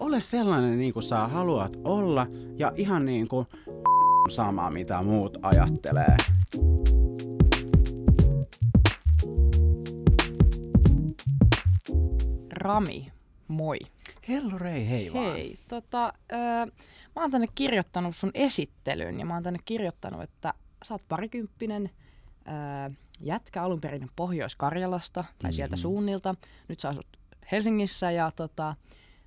ole sellainen niin kuin sä haluat olla ja ihan niin kuin sama mitä muut ajattelee. Rami, moi. Hello Rei, hei vaan. Hei, tota, ö, mä oon tänne kirjoittanut sun esittelyn ja mä oon tänne kirjoittanut, että sä oot parikymppinen ö, jätkä alun perin Pohjois-Karjalasta tai mm-hmm. sieltä mhm. suunnilta. Nyt sä asut Helsingissä ja tota,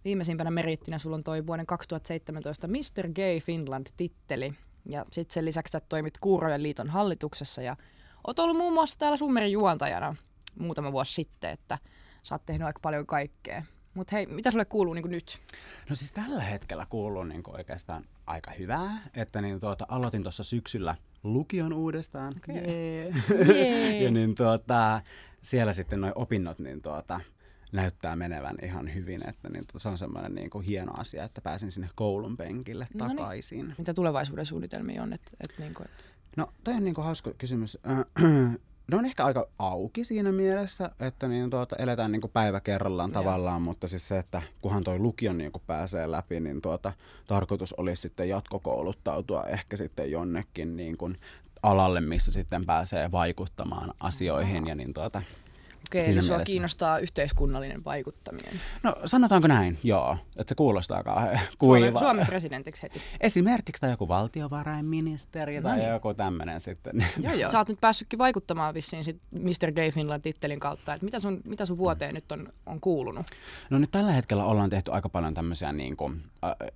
viimeisimpänä merittinä sulla on toi vuoden 2017 Mr. Gay Finland-titteli. Ja sitten sen lisäksi sä toimit Kuurojen liiton hallituksessa ja oot ollut muun muassa täällä Summerin juontajana muutama vuosi sitten, että sä oot tehnyt aika paljon kaikkea. Mutta hei, mitä sulle kuuluu niin nyt? No siis tällä hetkellä kuuluu niin oikeastaan aika hyvää, että niin tuota, aloitin tuossa syksyllä lukion uudestaan. Okay. Yeah. Yeah. ja niin tuota, siellä sitten noin opinnot, niin tuota, näyttää menevän ihan hyvin, että niin, tota, se on semmoinen niin kuin hieno asia, että pääsin sinne koulun penkille no niin. takaisin. Mitä tulevaisuuden suunnitelmia on? Et, et niin kuin, et... No toi on niin kuin hauska kysymys. Äh, ne on ehkä aika auki siinä mielessä, että niin tuota, eletään niin kuin päivä kerrallaan yeah. tavallaan, mutta siis se, että kunhan toi lukion niin kuin pääsee läpi, niin tuota, tarkoitus olisi sitten jatkokouluttautua ehkä sitten jonnekin niin kuin alalle, missä sitten pääsee vaikuttamaan asioihin. Ja niin tuota, Okei, eli sua kiinnostaa yhteiskunnallinen vaikuttaminen. No sanotaanko näin, joo, että se kuulostaa kauhean Suomen, Suomen presidentiksi heti. Esimerkiksi tai joku valtiovarainministeri no. tai niin. joku tämmöinen sitten. Joo, joo. Sä oot nyt päässytkin vaikuttamaan vissiin sit Mr. Gay Finland-tittelin kautta, että mitä sun, mitä sun vuoteen mm. nyt on, on kuulunut? No nyt tällä hetkellä ollaan tehty aika paljon tämmöisiä niin kuin,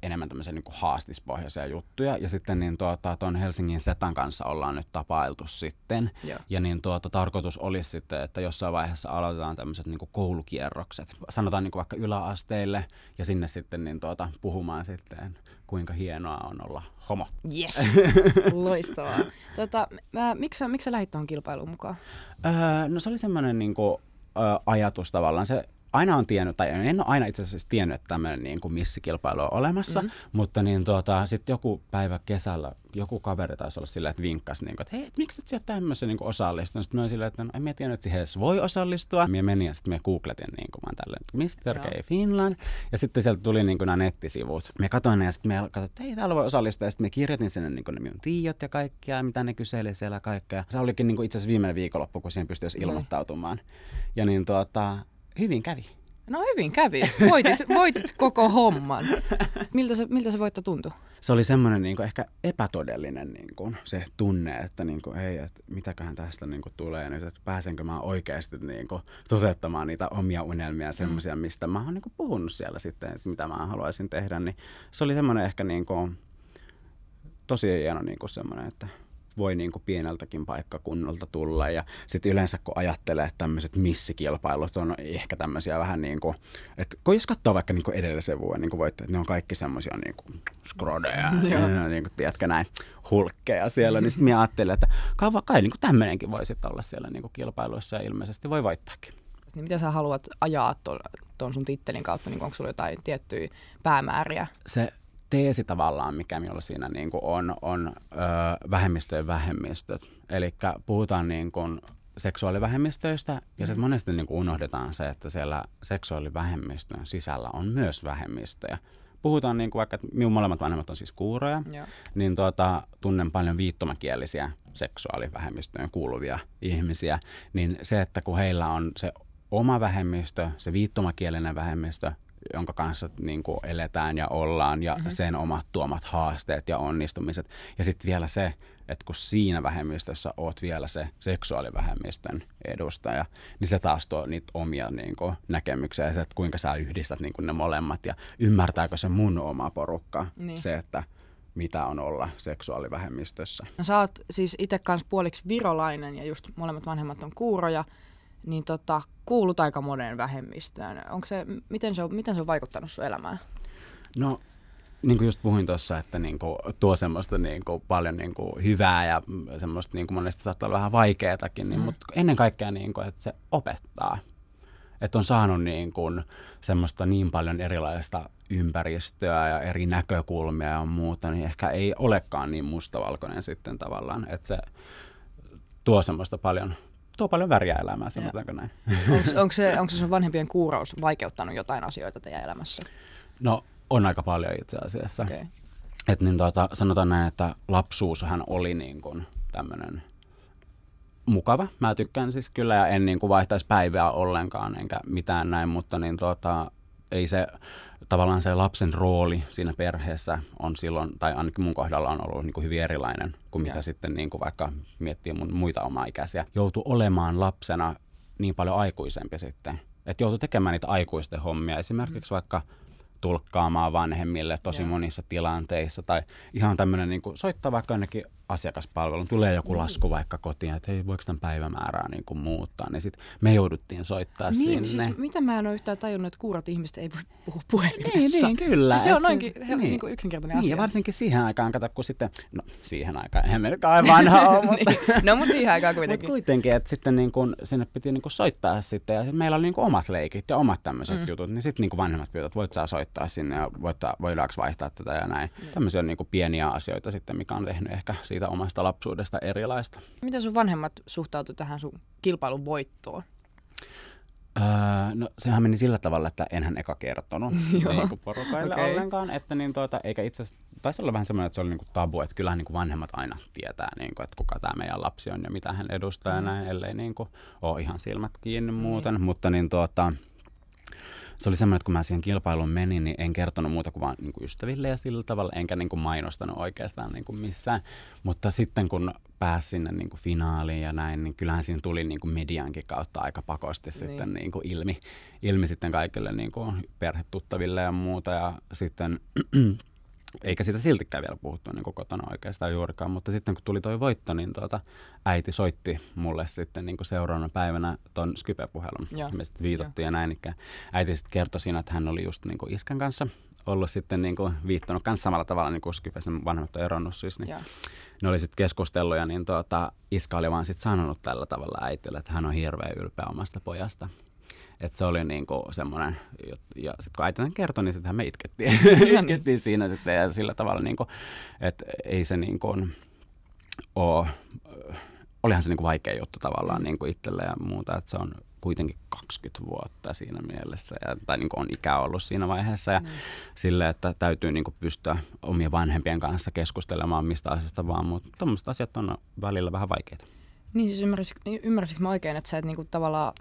enemmän tämmöisiä niin haastispohjaisia juttuja. Ja sitten niin tuota, tuon Helsingin Setan kanssa ollaan nyt tapailtu sitten. Joo. Ja niin tuota, tarkoitus olisi sitten, että jossain vaiheessa aloitetaan tämmöiset niin koulukierrokset. Sanotaan niin vaikka yläasteille ja sinne sitten niin tuota, puhumaan sitten, kuinka hienoa on olla homo. Yes, loistavaa. Tota, mä, miksi, miksi sä lähit tuohon kilpailuun mukaan? Öö, no se oli semmoinen niin kuin, ajatus tavallaan. Se aina on tiennyt, tai en ole aina itse asiassa tiennyt, että tämmöinen niin kuin missikilpailu on olemassa, mm. mutta niin tuota, sitten joku päivä kesällä joku kaveri taisi olla silleen, että vinkkasi, niin kuin, että hei, et miksi et siellä tämmöisen niin osallistunut? Sitten mä silleen, että no, en mä tiennyt, että siihen edes voi osallistua. Mä menin ja sitten me googletin, niin kuin mä tälleen, Mr. Gay Finland. Ja sitten sieltä tuli niin kuin nämä nettisivut. Me katsoin ne ja sitten me katsoin, että hei, täällä voi osallistua. Ja sitten me kirjoitin sinne niin kuin ne minun tiiot ja kaikkea, mitä ne kyseli siellä kaikkea. Se olikin niin kuin itse asiassa viimeinen viikonloppu, kun siihen pystyisi ilmoittautumaan. Ja niin tuota, Hyvin kävi. No hyvin kävi. Voitit, voitit koko homman. Miltä se, miltä se voitto tuntui? Se oli semmoinen niin ehkä epätodellinen niin kuin, se tunne, että niin kuin, hei, että mitäköhän tästä niin kuin, tulee nyt, että pääsenkö mä oikeasti niin kuin, toteuttamaan niitä omia unelmia, semmoisia, mm. mistä mä oon niin kuin, puhunut siellä sitten, että mitä mä haluaisin tehdä. Niin se oli semmoinen ehkä niin kuin, tosi hieno niin kuin, semmoinen, että voi niin kuin pieneltäkin paikkakunnalta tulla. Ja sitten yleensä kun ajattelee, että tämmöiset missikilpailut on ehkä tämmöisiä vähän niin kuin, että kun jos katsoo vaikka niin kuin edellisen vuoden niin kuin voitte, että ne on kaikki semmoisia niin kuin skrodeja, ja, niin kuin, tiedätkö näin, hulkkeja siellä, niin sitten minä ajattelin, että kai, kai niin kuin tämmöinenkin voi sitten olla siellä niin kuin kilpailuissa ja ilmeisesti voi voittaakin niin mitä sä haluat ajaa tuon sun tittelin kautta? Niin onko sulla jotain tiettyjä päämääriä? Se teesi tavallaan, mikä minulla siinä niin kuin on, on öö, vähemmistöjen vähemmistöt. Eli puhutaan niin kuin seksuaalivähemmistöistä ja sitten mm. monesti niin kuin unohdetaan se, että siellä seksuaalivähemmistön sisällä on myös vähemmistöjä. Puhutaan niin kuin vaikka, että minun molemmat vanhemmat on siis kuuroja, Joo. niin tuota, tunnen paljon viittomakielisiä seksuaalivähemmistöön kuuluvia ihmisiä, niin se, että kun heillä on se oma vähemmistö, se viittomakielinen vähemmistö, jonka kanssa niin kuin eletään ja ollaan ja mm-hmm. sen omat tuomat haasteet ja onnistumiset. Ja sitten vielä se, että kun siinä vähemmistössä oot vielä se seksuaalivähemmistön edustaja, niin se taas tuo niitä omia niin kuin, näkemyksiä ja se, että kuinka sä yhdistät niin kuin ne molemmat ja ymmärtääkö se mun oma porukka niin. se, että mitä on olla seksuaalivähemmistössä. No sä oot siis itse kanssa puoliksi virolainen ja just molemmat vanhemmat on kuuroja – niin tota, kuulut aika moneen vähemmistöön. Onko se, miten, se on, miten se on vaikuttanut sun elämään? No niin kuin just puhuin tuossa, että niin kuin tuo semmoista niin kuin paljon niin kuin hyvää ja semmoista niin kuin monesti saattaa olla vähän vaikeatakin, niin, mm. mutta ennen kaikkea niin kuin, että se opettaa. Että on saanut niin kuin semmoista niin paljon erilaista ympäristöä ja eri näkökulmia ja muuta, niin ehkä ei olekaan niin mustavalkoinen sitten tavallaan, että se tuo semmoista paljon, tuo paljon väriä elämään, sanotaanko näin. Onko se, onko se sun vanhempien kuuraus vaikeuttanut jotain asioita teidän elämässä? No on aika paljon itse asiassa. Okay. Et niin tuota, sanotaan näin, että lapsuushan oli niin kuin tämmöinen mukava. Mä tykkään siis kyllä ja en niin kuin vaihtaisi päivää ollenkaan enkä mitään näin, mutta niin tuota, ei se tavallaan se lapsen rooli siinä perheessä on silloin, tai ainakin mun kohdalla on ollut niin kuin hyvin erilainen kuin mitä ja. sitten niin kuin vaikka miettii mun muita ikäisiä. Joutu olemaan lapsena niin paljon aikuisempi sitten, että joutuu tekemään niitä aikuisten hommia. Esimerkiksi mm. vaikka tulkkaamaan vanhemmille tosi ja. monissa tilanteissa tai ihan tämmöinen niin soittaa vaikka jonnekin asiakaspalvelun, tulee joku niin. lasku vaikka kotiin, että hei, voiko tämän päivämäärää niin kuin muuttaa, niin sitten me jouduttiin soittaa niin, sinne. Siis mitä mä en ole yhtään tajunnut, että kuurat ihmiset ei voi puhua puhelimessa. Niin, niin kyllä. Siis se on noinkin niin, niin kuin yksinkertainen niin, asia. ja varsinkin siihen aikaan, kato, kun sitten, no siihen aikaan, eihän me nyt aivan vanha niin. ole, mutta... niin, no, mutta siihen aikaan kuitenkin. Mutta kuitenkin, että sitten niin kuin, sinne piti niin kuin soittaa sitten, ja meillä oli niin kuin omat leikit ja omat tämmöiset mm. jutut, niin sitten niin kuin vanhemmat pyytävät, voit saa soittaa sinne, ja voit, voidaanko vaihtaa tätä ja näin. Mm. Tämmöisiä on niin kuin pieniä asioita sitten, mikä on tehnyt ehkä siitä omasta lapsuudesta erilaista. Miten sun vanhemmat suhtautu tähän sun kilpailun voittoon? Öö, no sehän meni sillä tavalla, että enhän eka kertonut niin porukaille okay. ollenkaan, että niin tuota, eikä itse asiassa, taisi olla vähän semmoinen, että se oli niin kuin tabu, että kyllähän niin kuin vanhemmat aina tietää, niin kuin, että kuka tämä meidän lapsi on ja mitä hän edustaa mm. ja näin, ellei niin kuin, ole ihan silmät kiinni mm. muuten, mutta niin tuota, se oli semmoinen, että kun mä siihen kilpailuun menin, niin en kertonut muuta kuin vaan niin kuin ystäville ja sillä tavalla, enkä niin kuin mainostanut oikeastaan niin kuin missään. Mutta sitten kun pääsin sinne niin kuin finaaliin ja näin, niin kyllähän siinä tuli niin kuin mediankin kautta aika pakosti niin. sitten niin kuin ilmi, ilmi sitten kaikille niin kuin perhetuttaville ja muuta. Ja sitten eikä sitä siltikään vielä puhuttu niin kotona oikeastaan juurikaan, mutta sitten kun tuli toi voitto, niin tuota, äiti soitti mulle sitten niin kuin seuraavana päivänä ton Skype-puhelun, me sitten viitottiin ja, ja näin. Äiti sitten kertoi siinä, että hän oli just niin kuin iskän kanssa ollut sitten niin kuin viittanut kanssa samalla tavalla niin kuin sen vanhemmat on eronnut siis, niin ja. ne oli sitten keskustellut ja niin tuota, iska oli vaan sitten sanonut tällä tavalla äitille, että hän on hirveän ylpeä omasta pojasta että se oli niinku semmoinen, ja sitten kun äiti kertoi, niin sittenhän me itkettiin, itkettiin siinä sitten ja sillä tavalla, niinku, että ei se niinku ole, olihan se niinku vaikea juttu tavallaan mm. niinku itselle ja muuta, että se on kuitenkin 20 vuotta siinä mielessä, ja, tai niin on ikä ollut siinä vaiheessa, ja mm. sille, että täytyy niin pystyä omien vanhempien kanssa keskustelemaan mistä asiasta vaan, mutta tuommoiset asiat on välillä vähän vaikeita. Niin siis ymmärsikö mä oikein, että sä et niinku tavallaan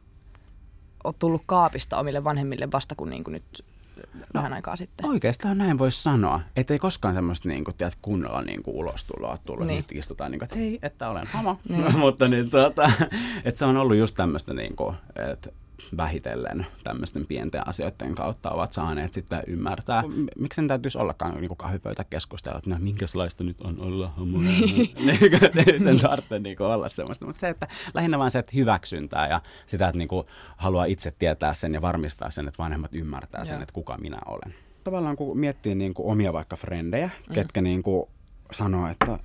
oot tullut kaapista omille vanhemmille vasta kuin, niin kuin nyt no, vähän aikaa sitten. Oikeastaan näin voisi sanoa, että ei koskaan semmoista niin kuin, tiedät, kunnolla niin kuin ulostuloa tullut, niin. nyt istutaan niin kuin, että hei, että olen homo. niin. mutta niin, tuota, että se on ollut just tämmöistä, niin kuin, että vähitellen tämmöisten pienten asioiden kautta ovat saaneet sitten ymmärtää. Mm. Miksi sen täytyisi ollakaan niin kahvipöytäkeskustelu, että no, minkälaista nyt on olla homo? Niin. Niin sen tarvitse niin kuin, olla semmoista. Mutta se, että lähinnä vaan se, että hyväksyntää ja sitä, että niin kuin, haluaa itse tietää sen ja varmistaa sen, että vanhemmat ymmärtää sen, että kuka minä olen. Tavallaan kun miettii niin kuin omia vaikka frendejä, mm. ketkä niin kuin, sanoo, että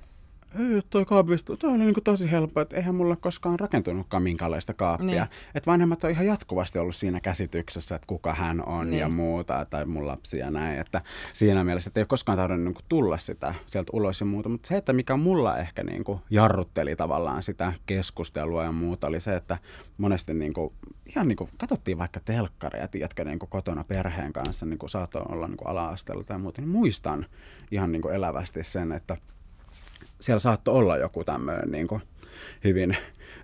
ei, toi kaapista, toi on niin kuin tosi helppo, että eihän mulla koskaan rakentunutkaan minkäänlaista kaappia. Niin. Että vanhemmat on ihan jatkuvasti ollut siinä käsityksessä, että kuka hän on niin. ja muuta, tai mun lapsi ja näin. Että siinä mielessä, että ei ole koskaan tarvinnut niin tulla sitä sieltä ulos ja muuta. Mutta se, että mikä mulla ehkä niin kuin jarrutteli tavallaan sitä keskustelua ja muuta, oli se, että monesti niin kuin, ihan niin kuin, katsottiin vaikka telkkaria, tiedätkö, niin kuin kotona perheen kanssa, niin kuin saattoi olla niin kuin ala-asteella tai muuta, niin muistan ihan niin kuin elävästi sen, että siellä saattoi olla joku tämmöinen niin kuin hyvin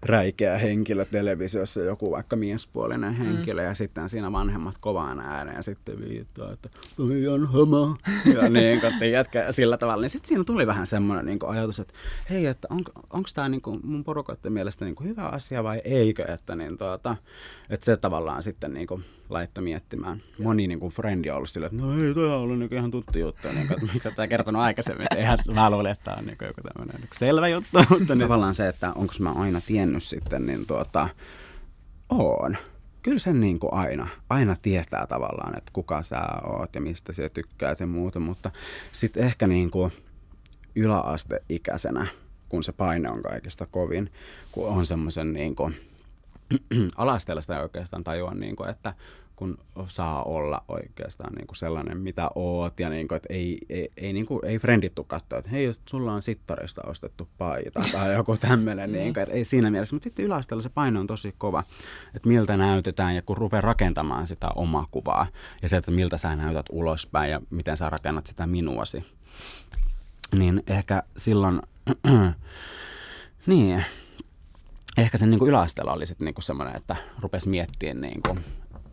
räikeä henkilö televisiossa, joku vaikka miespuolinen mm. henkilö, mm. ja sitten siinä vanhemmat kovaan ääneen ja sitten viittaa, että toi on homo, ja niin jätkä, sillä tavalla. Niin sitten siinä tuli vähän semmoinen niin ajatus, että hei, että on, onko tämä niin mun porukoiden mielestä niin hyvä asia vai eikö, että, niin tuota, että se tavallaan sitten niin kuin laittoi miettimään. Moni niin kuin friendi on ollut sillä, että no ei, toi on ollut niin ihan tuttu juttu, niin kuin, että miksi et sä kertonut aikaisemmin, että eihän mä luulen, että tämä on niin joku tämmöinen niinku selvä juttu, mutta niin. tavallaan se, että että onko mä aina tiennyt sitten, niin tuota, oon. Kyllä sen niin kuin aina, aina tietää tavallaan, että kuka sä oot ja mistä sä tykkäät ja muuta, mutta sitten ehkä niin kuin yläasteikäisenä, kun se paine on kaikista kovin, kun on semmoisen niin kuin, alasteella sitä oikeastaan tajua, niin kuin, että kun saa olla oikeastaan niin kuin sellainen, mitä oot, ja niin kuin, että ei, ei, ei, niin kuin, ei frendit tuu katsoa, että hei, sulla on sittarista ostettu paita tai joku tämmöinen, mm. niin kuin, että ei siinä mielessä, mutta sitten yläasteella se paino on tosi kova, että miltä näytetään, ja kun rupeaa rakentamaan sitä omaa kuvaa, ja se, että miltä sä näytät ulospäin, ja miten sä rakennat sitä minuasi, niin ehkä silloin, niin, ehkä sen niin kuin yläasteella oli sitten niin semmoinen, että rupesi miettimään, niin kuin,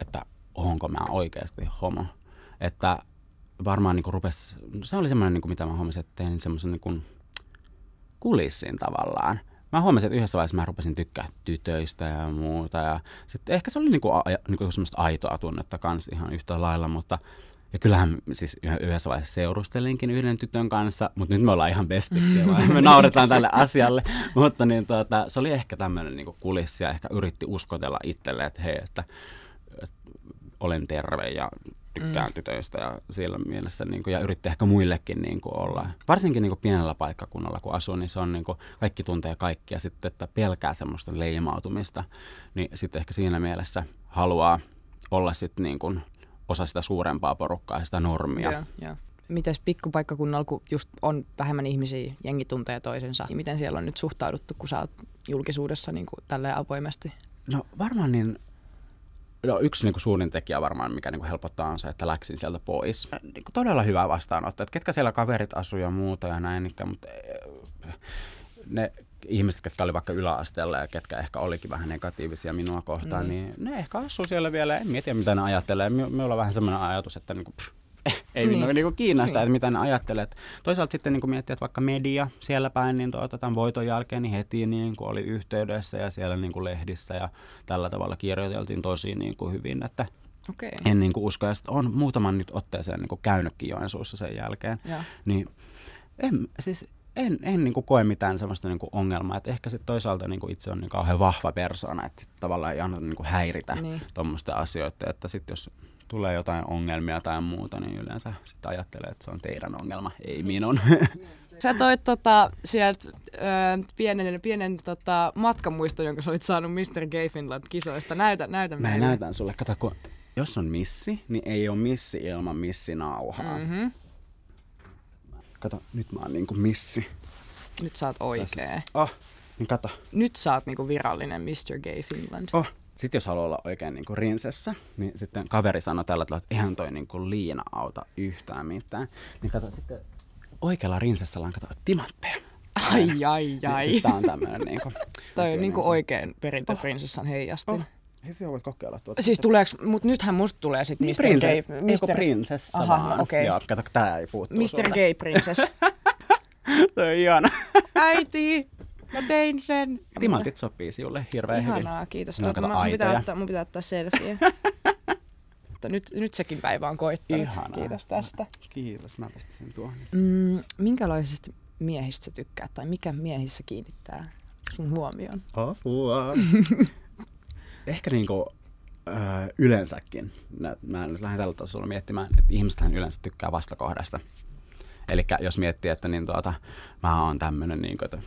että onko mä oikeasti homo. Että varmaan niin rupes, se oli semmoinen, niin mitä mä huomasin, että tein semmoisen niin kulissin tavallaan. Mä huomasin, että yhdessä vaiheessa mä rupesin tykkää tytöistä ja muuta. Ja sitten ehkä se oli niin kuin, niin kuin semmoista aitoa tunnetta kanssa ihan yhtä lailla, mutta ja kyllähän siis yhdessä vaiheessa seurustelinkin yhden tytön kanssa, mutta nyt me ollaan ihan bestiksi, me nauretaan tälle asialle. Mutta niin, tuota, se oli ehkä tämmöinen niin kulissi ja ehkä yritti uskotella itselle, että hei, että, että olen terve ja tykkään mm. tytöistä ja siellä mielessä niin kuin, ja yritti ehkä muillekin niin kuin, olla. Varsinkin niin kuin, pienellä paikkakunnalla, kun asuu, niin se on niin kuin, kaikki tuntee kaikkia sitten, että pelkää semmoista leimautumista, niin sitten ehkä siinä mielessä haluaa olla sitten niin kuin, osa sitä suurempaa porukkaa ja sitä normia. Yeah, yeah. Mites pikkupaikkakunnalla, kun just on vähemmän ihmisiä, jengi tuntee toisensa, niin miten siellä on nyt suhtauduttu, kun sä oot julkisuudessa niin kuin, tälleen avoimesti? No varmaan niin no, yksi niin kuin suurin tekijä varmaan, mikä niin kuin helpottaa on se, että läksin sieltä pois. Niin kuin todella hyvä vastaanotto, että ketkä siellä kaverit asuu ja muuta ja näin, niin, mutta eh, ne ihmiset, jotka oli vaikka yläasteella ja ketkä ehkä olikin vähän negatiivisia minua kohtaan, mm. niin ne ehkä asuu siellä vielä. En mietiä, mitä ne ajattelee. Me, me ollaan vähän semmoinen ajatus, että niin kuin, pff, ei niin. Niinku niin niin kiinnostaa, niin. että mitä ne ajattelet. Toisaalta sitten niin kuin miettii, että vaikka media siellä päin, niin tuota, tämän voiton jälkeen niin heti niin kuin oli yhteydessä ja siellä niin kuin lehdissä ja tällä tavalla kirjoiteltiin tosi niin kuin hyvin, että Okay. En niin kuin usko, ja sitten on muutaman nyt otteeseen niin kuin käynytkin Joensuussa sen jälkeen. Ja. Niin en, siis en, en niin kuin koe mitään sellaista niin kuin ongelmaa. Et ehkä sitten toisaalta niin kuin itse on niin kauhean vahva persoona, että tavallaan ei anna niin kuin häiritä niin. tuommoisten asioiden. Että sitten jos tulee jotain ongelmia tai muuta, niin yleensä sitten ajattelee, että se on teidän ongelma, ei minun. Sä toit tota, sieltä pienen, pienen tota, matkamuisto, jonka sä olit saanut Mr. Gay Finland-kisoista. Näytä, näytä Mä näytän sulle. Kato, kun jos on missi, niin ei ole missi ilman missinauhaa. Mm-hmm. Kato, nyt mä oon niinku missi. Nyt sä oot oikee. Oh, niin kato. Nyt sä oot niinku virallinen Mr. Gay Finland. Oh. Sitten jos haluaa olla oikein niinku rinsessä, niin sitten kaveri sanoi tällä tavalla, että eihän toi niinku liina auta yhtään mitään. Niin kato, sitten oikealla rinsessalla on kato timantteja. Ai, ai, ai. Niin, Tämä on tämmöinen niinku... Toi on niinku, niinku oikein perintöprinsessan oh. oh. heijastin. Oh. He niin se voit kokeilla tuota. Siis tuleeks, mut nythän musta tulee sit niin, Mr. Prinse, Gay. Mister... Eikö prinsessa Aha, vaan? Okay. Ja kato, tää ei puuttuu Mr. Sulta. Gay Princess. Se on ihana. Äiti, mä tein sen. Timantit sopii sinulle hirveän Ihanaa, hyvin. Ihanaa, kiitos. No, kato, mä, mun, pitää ottaa, mun pitää ottaa selfie. nyt, nyt sekin päivä on koittanut. Ihanaa. Kiitos tästä. Kiitos, mä pistin sen tuohon. Mm, minkälaisista miehistä sä tykkäät tai mikä miehissä kiinnittää sun huomioon? Apua. ehkä niin kuin, öö, yleensäkin, mä nyt lähden tällä tasolla miettimään, että ihmistähän yleensä tykkää vastakohdasta. Eli jos miettii, että niin tuota, mä oon tämmöinen, niin kuin, että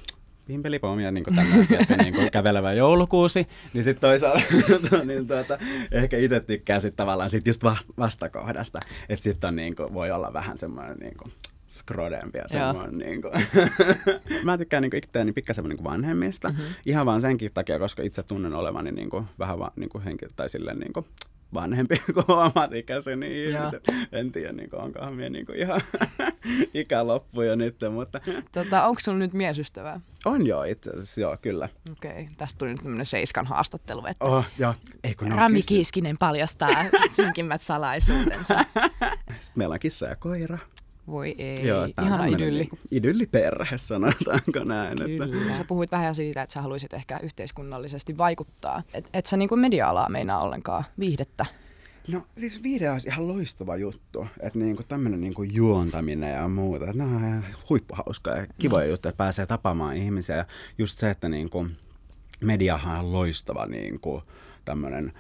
pimpelipoomia niin tämmöinen niin kuin kävelevä joulukuusi, niin sitten toisaalta niin tuota, ehkä itse tykkää sitten tavallaan sit just vastakohdasta, että sitten niin voi olla vähän semmoinen niin kuin, skrodempi ja semmoinen. Niin kuin. mä tykkään niin itseäni niin pikkasen niin vanhemmista. Mm-hmm. Ihan vaan senkin takia, koska itse tunnen olevani niin kuin, vähän vaan, niin kuin henki, tai silleen, niin kuin, vanhempi kuin omat ikäiseni ihmiset. En tiedä, niin kuin, onkohan minä niin ihan ikä loppu jo nyt. Mutta... Tota, onko sinulla nyt miesystävää? On joo, itse asiassa, joo, kyllä. Okei, okay. tästä tuli nyt tämmöinen Seiskan haastattelu, että oh, joo. Ei, kun Rami Kiiskinen paljastaa synkimmät salaisuutensa. Sitten meillä on kissa ja koira. Voi ei, Joo, ihana idylli. Niin idylliperhe, sanotaanko näin. Kyllä. Että. Sä puhuit vähän siitä, että sä haluaisit ehkä yhteiskunnallisesti vaikuttaa. Et, et sä niin media-alaa meinaa ollenkaan viihdettä? No siis viihde on ihan loistava juttu, että niinku tämmöinen niinku juontaminen ja muuta, että nämä on ihan huippuhauskaa ja kivoja mm. juttuja, että pääsee tapaamaan ihmisiä ja just se, että niinku mediahan on loistava niinku, tämmöinen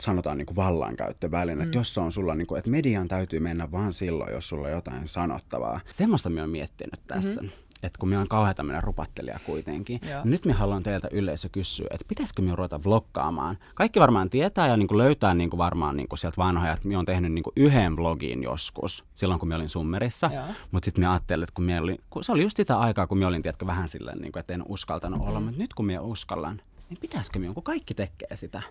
sanotaan niin kuin vallankäyttöväline, mm. jossa on sulla, niin kuin, että median täytyy mennä vaan silloin, jos sulla on jotain sanottavaa. Semmoista minä olen miettinyt tässä. Mm-hmm että kun minä on kauhean tämmöinen rupattelija kuitenkin, Joo. niin nyt minä haluan teiltä yleisö kysyä, että pitäisikö minä ruveta vlogkaamaan? Kaikki varmaan tietää ja niin kuin löytää niin kuin varmaan niin kuin sieltä vanhoja, että minä olen tehnyt niin kuin yhden vlogin joskus, silloin kun minä olin summerissa, mutta sitten minä ajattelin, että kun, minä oli, kun se oli just sitä aikaa, kun minä olin tiedätkö, vähän silleen, niin kuin, että en uskaltanut mm-hmm. olla, mm. mutta nyt kun minä uskallan, niin pitäisikö minä, kun kaikki tekee sitä?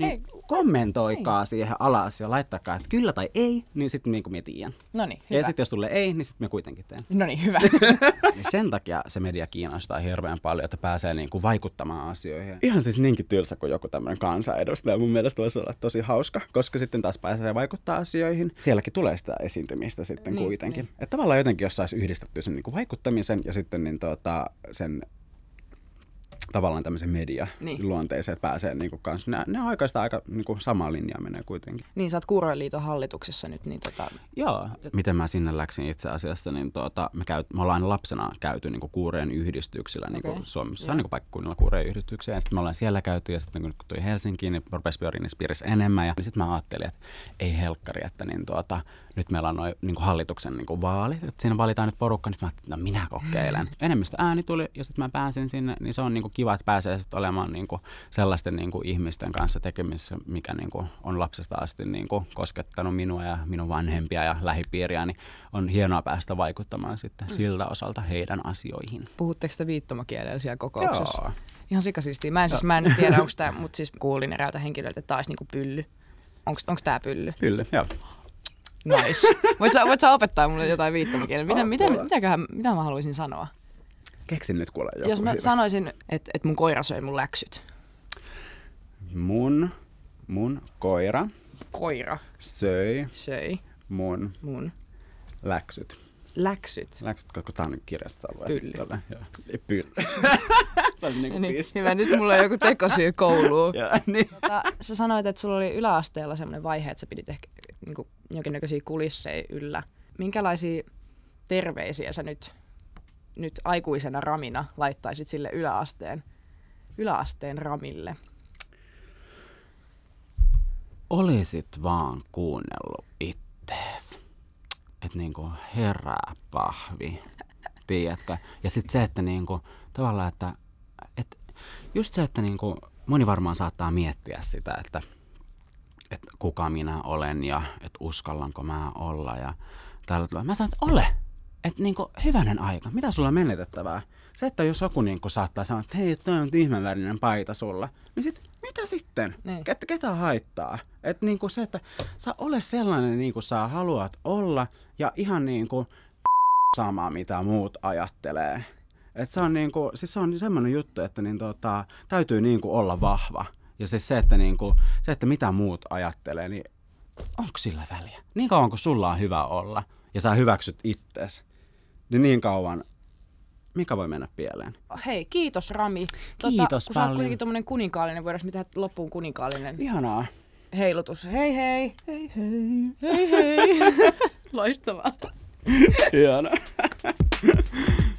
Hei. Niin kommentoikaa Hei. Niin. siihen alas ja laittakaa, että kyllä tai ei, niin sitten niin me tiedän. No niin, hyvä. Ja sitten jos tulee ei, niin sitten me kuitenkin teen. No niin, hyvä. niin sen takia se media kiinnostaa hirveän paljon, että pääsee niin kuin vaikuttamaan asioihin. Ihan siis niinkin tylsä kuin joku tämmöinen kansanedustaja. Mun mielestä voisi olla tosi hauska, koska sitten taas pääsee vaikuttaa asioihin. Sielläkin tulee sitä esiintymistä sitten niin, kuitenkin. Niin. Että tavallaan jotenkin, jos saisi yhdistettyä sen niin kuin vaikuttamisen ja sitten niin tuota, sen tavallaan tämmöisen media niin. luonteeseen, että pääsee niinku kanssa. Ne, ne aikaista aika niinku samaa linjaa menee kuitenkin. Niin, sä oot Kuuroiliiton hallituksessa nyt. Niin tota... Joo. Miten mä sinne läksin itse asiassa, niin tota, me, käy, me ollaan lapsena käyty niinku kuureen yhdistyksillä okay. niin Suomessa. yeah. on niinku paikkakunnilla kuureen yhdistyksiä. Ja sitten me ollaan siellä käyty ja sitten niinku kun tuli Helsinkiin, niin rupesi pyöriin niissä enemmän. Ja sitten mä ajattelin, että ei helkkari, että niin tuota, nyt meillä on noi, niin hallituksen niin vaalit, että siinä valitaan nyt porukka, niin mä että no minä kokeilen. Enemmistö ääni tuli ja sitten mä pääsin sinne, niin se on niin kiva, että pääsee sitten olemaan niin sellaisten niin ihmisten kanssa tekemisissä, mikä niin on lapsesta asti niin koskettanut minua ja minun vanhempia ja lähipiiriä, niin on hienoa päästä vaikuttamaan sitten mm. siltä osalta heidän asioihin. Puhutteko te viittomakielellä siellä kokouksessa? Joo. Ihan sikasistiä. Mä en, siis, no. mä en tiedä, onko tämä, mutta siis kuulin eräältä henkilöltä, että tämä olisi niin pylly. Onko tämä pylly? Pylly, joo. Nice. Voit sä, voit sä opettaa mulle jotain viittomakielen? Mitä, mitä, mitäköhän, mitä mä haluaisin sanoa? Keksin nyt kuule joku Jos mä hyvä. sanoisin, että et mun koira söi mun läksyt. Mun, mun koira Koira söi söi mun mun läksyt. läksyt. Läksyt, koska tää on nyt kirjastoalue. Pylly. Tällä, joo. Ei, Pylly. Se niinku Niin, hyvä, nyt mulla on joku tekosyy kouluun. Joo, niin. Tota, sä sanoit, että sulla oli yläasteella semmoinen vaihe, että sä pidit ehkä niin kuin jonkinnäköisiä kulisseja yllä. Minkälaisia terveisiä sä nyt, nyt aikuisena ramina laittaisit sille yläasteen, yläasteen ramille? Olisit vaan kuunnellut ittees. Että niinku herää pahvi, tiedätkö? Ja sitten se, että niinku, tavallaan, että, että just se, että niinku, moni varmaan saattaa miettiä sitä, että – että kuka minä olen ja että uskallanko mä olla ja tällä tavalla. Mä sanoin, että ole! Että niinku, hyvänen aika, mitä sulla on menetettävää? Se, että jos joku niinku saattaa sanoa, että hei, toi on ihmevärinen paita sulla, niin sit, mitä sitten? Niin. Ket, ketä haittaa? Et niinku se, että sä ole sellainen niin kuin sä haluat olla ja ihan niinku sama, mitä muut ajattelee. Et se on, niinku, siis se on semmoinen juttu, että niin tota, täytyy niinku olla vahva. Ja se, se, että niinku, se, että mitä muut ajattelee, niin onko sillä väliä? Niin kauan kuin sulla on hyvä olla ja sä hyväksyt ittees, niin niin kauan mikä voi mennä pieleen. Hei, kiitos Rami. Tota, kiitos kun paljon. Kun sä kuitenkin kuninkaallinen, voidaan mitä tehdä loppuun kuninkaallinen. Ihanaa. Heilutus. Hei hei. Hei hei. Hei hei. Loistavaa. Ihanaa.